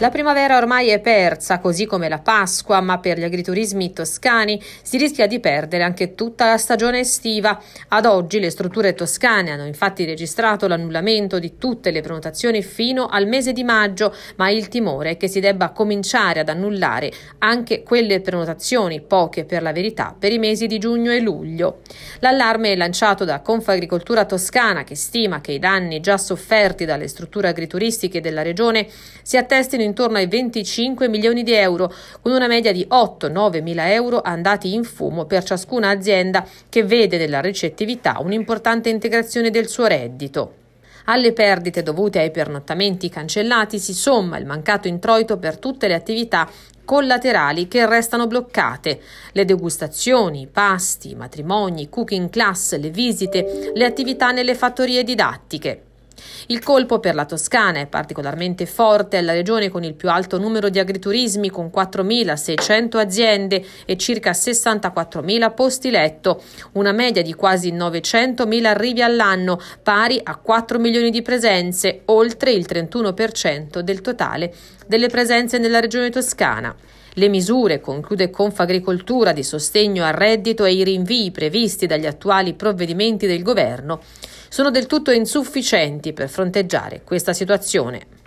La primavera ormai è persa, così come la Pasqua, ma per gli agriturismi toscani si rischia di perdere anche tutta la stagione estiva. Ad oggi le strutture toscane hanno infatti registrato l'annullamento di tutte le prenotazioni fino al mese di maggio, ma il timore è che si debba cominciare ad annullare anche quelle prenotazioni, poche per la verità, per i mesi di giugno e luglio. L'allarme è lanciato da Confagricoltura Toscana che stima che i danni già sofferti dalle strutture agrituristiche della regione si attestino in intorno ai 25 milioni di euro, con una media di 8-9 mila euro andati in fumo per ciascuna azienda che vede nella recettività un'importante integrazione del suo reddito. Alle perdite dovute ai pernottamenti cancellati si somma il mancato introito per tutte le attività collaterali che restano bloccate, le degustazioni, i pasti, i matrimoni, i cooking class, le visite, le attività nelle fattorie didattiche. Il colpo per la Toscana è particolarmente forte, è la regione con il più alto numero di agriturismi, con 4.600 aziende e circa 64.000 posti letto, una media di quasi 900.000 arrivi all'anno, pari a 4 milioni di presenze, oltre il 31% del totale delle presenze nella regione toscana. Le misure, conclude Confagricoltura, di sostegno al reddito e i rinvii previsti dagli attuali provvedimenti del governo sono del tutto insufficienti per fronteggiare questa situazione.